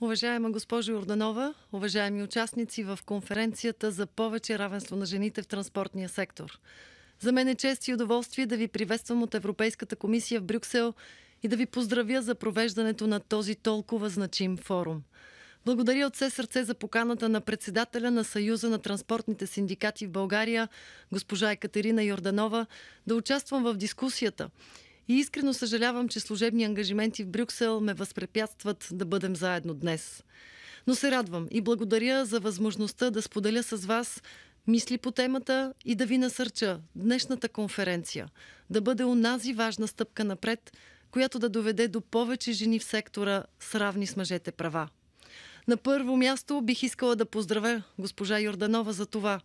Уважаема госпожо Орданова, уважаеми участници в конференцията за повече равенство на жените в транспортния сектор. За мен е чест и удоволствие да ви приветствам от Европейската комисия в Брюксел и да ви поздравя за провеждането на този толкова значим форум. Благодаря от все сърце за поканата на председателя на Съюза на транспортните синдикати в България, госпожа Екатерина Йорданова, да участвам в дискусията – и искрено съжалявам, че служебни ангажименти в Брюксел ме възпрепятстват да бъдем заедно днес. Но се радвам и благодаря за възможността да споделя с вас мисли по темата и да ви насърча днешната конференция да бъде онази важна стъпка напред, която да доведе до повече жени в сектора с равни с мъжете права. На първо място бих искала да поздравя госпожа Йорданова за това,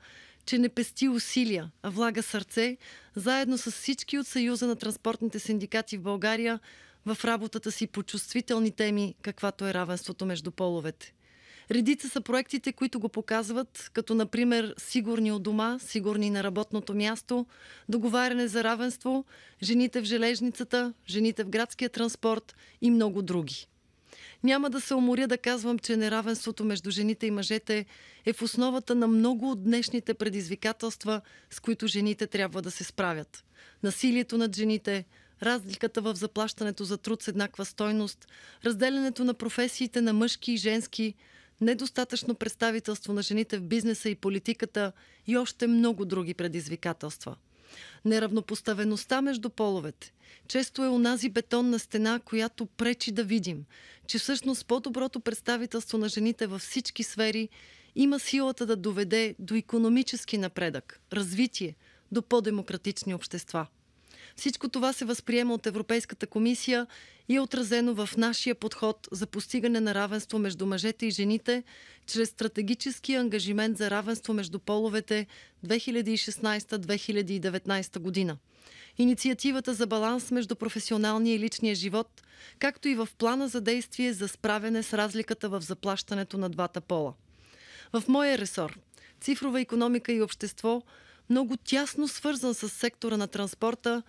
че не пести усилия, а влага сърце, заедно с всички от Съюза на транспортните синдикати в България, в работата си по чувствителни теми, каквато е равенството между половете. Редица са проектите, които го показват, като например Сигурни от дома, Сигурни на работното място, Договаряне за равенство, Жените в железницата, Жените в градския транспорт и много други. Няма да се уморя да казвам, че неравенството между жените и мъжете е в основата на много от днешните предизвикателства, с които жените трябва да се справят. Насилието над жените, разликата в заплащането за труд с еднаква стойност, разделянето на професиите на мъжки и женски, недостатъчно представителство на жените в бизнеса и политиката и още много други предизвикателства – Неравнопоставеността между половете често е унази бетонна стена, която пречи да видим, че всъщност по-доброто представителство на жените във всички сфери има силата да доведе до економически напредък, развитие, до по-демократични общества. Всичко това се възприема от Европейската комисия и е отразено в нашия подход за постигане на равенство между мъжете и жените чрез стратегически ангажимент за равенство между половете 2016-2019 година. Инициативата за баланс между професионалния и личния живот, както и в плана за действие за справяне с разликата в заплащането на двата пола. В моя ресор – цифрова економика и общество – много тясно свързан с сектора на транспорта,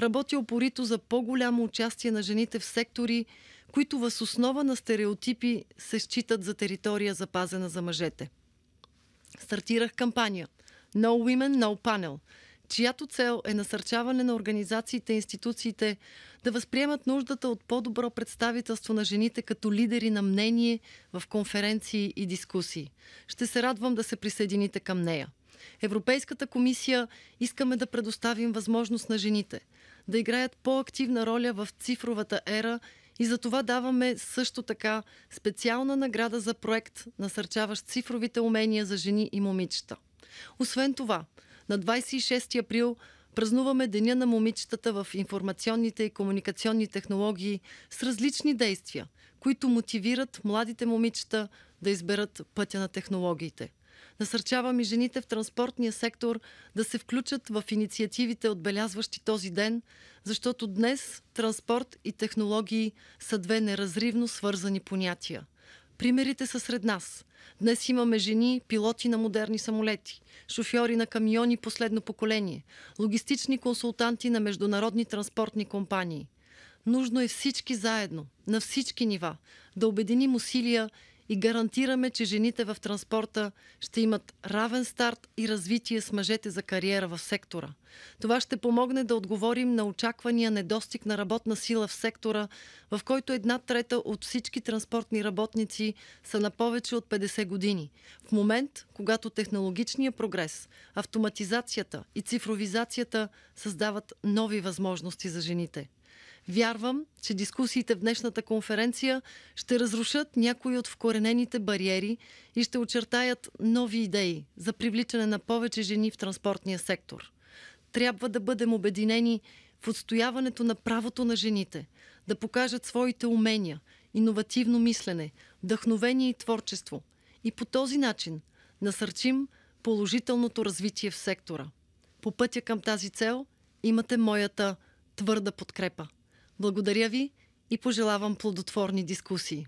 работи опорито за по-голямо участие на жените в сектори, които въз основа на стереотипи се считат за територия запазена за мъжете. Стартирах кампания No Women, No Panel, чиято цел е насърчаване на организациите и институциите да възприемат нуждата от по-добро представителство на жените като лидери на мнение в конференции и дискусии. Ще се радвам да се присъедините към нея. Европейската комисия искаме да предоставим възможност на жените да играят по-активна роля в цифровата ера и за това даваме също така специална награда за проект, насърчаващ цифровите умения за жени и момичета. Освен това, на 26 април празнуваме Деня на момичетата в информационните и комуникационни технологии с различни действия, които мотивират младите момичета да изберат пътя на технологиите – Насърчавам и жените в транспортния сектор да се включат в инициативите, отбелязващи този ден, защото днес транспорт и технологии са две неразривно свързани понятия. Примерите са сред нас. Днес имаме жени, пилоти на модерни самолети, шофьори на камиони последно поколение, логистични консултанти на международни транспортни компании. Нужно е всички заедно, на всички нива, да обединим усилия и гарантираме, че жените в транспорта ще имат равен старт и развитие с мъжете за кариера в сектора. Това ще помогне да отговорим на очаквания недостиг на работна сила в сектора, в който една трета от всички транспортни работници са на повече от 50 години. В момент, когато технологичният прогрес, автоматизацията и цифровизацията създават нови възможности за жените – Вярвам, че дискусиите в днешната конференция ще разрушат някои от вкоренените бариери и ще очертаят нови идеи за привличане на повече жени в транспортния сектор. Трябва да бъдем обединени в отстояването на правото на жените да покажат своите умения, иновативно мислене, вдъхновение и творчество и по този начин насърчим положителното развитие в сектора. По пътя към тази цел имате моята твърда подкрепа. Благодаря ви и пожелавам плодотворни дискусии.